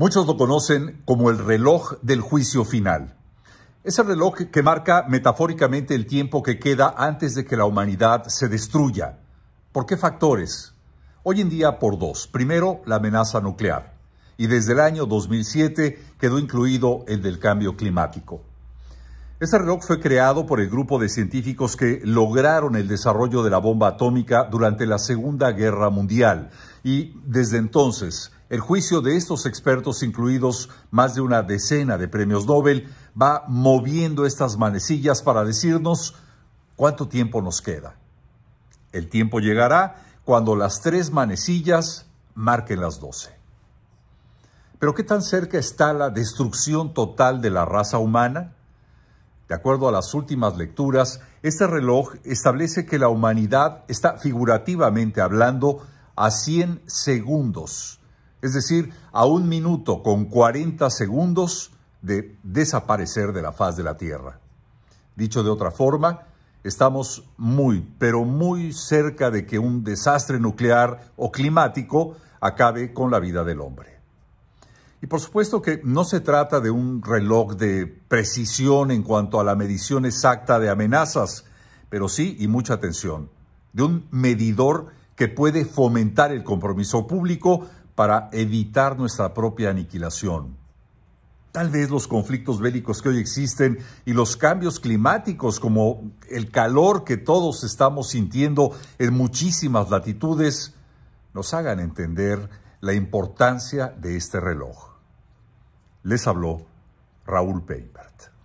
Muchos lo conocen como el reloj del juicio final. Es el reloj que marca metafóricamente el tiempo que queda antes de que la humanidad se destruya. ¿Por qué factores? Hoy en día por dos. Primero, la amenaza nuclear. Y desde el año 2007 quedó incluido el del cambio climático. Este reloj fue creado por el grupo de científicos que lograron el desarrollo de la bomba atómica durante la Segunda Guerra Mundial y desde entonces el juicio de estos expertos, incluidos más de una decena de premios Nobel, va moviendo estas manecillas para decirnos cuánto tiempo nos queda. El tiempo llegará cuando las tres manecillas marquen las doce. Pero ¿qué tan cerca está la destrucción total de la raza humana? De acuerdo a las últimas lecturas, este reloj establece que la humanidad está figurativamente hablando a 100 segundos es decir, a un minuto con 40 segundos de desaparecer de la faz de la Tierra. Dicho de otra forma, estamos muy, pero muy cerca de que un desastre nuclear o climático acabe con la vida del hombre. Y por supuesto que no se trata de un reloj de precisión en cuanto a la medición exacta de amenazas, pero sí, y mucha atención, de un medidor que puede fomentar el compromiso público para evitar nuestra propia aniquilación. Tal vez los conflictos bélicos que hoy existen y los cambios climáticos como el calor que todos estamos sintiendo en muchísimas latitudes nos hagan entender la importancia de este reloj. Les habló Raúl Peibert.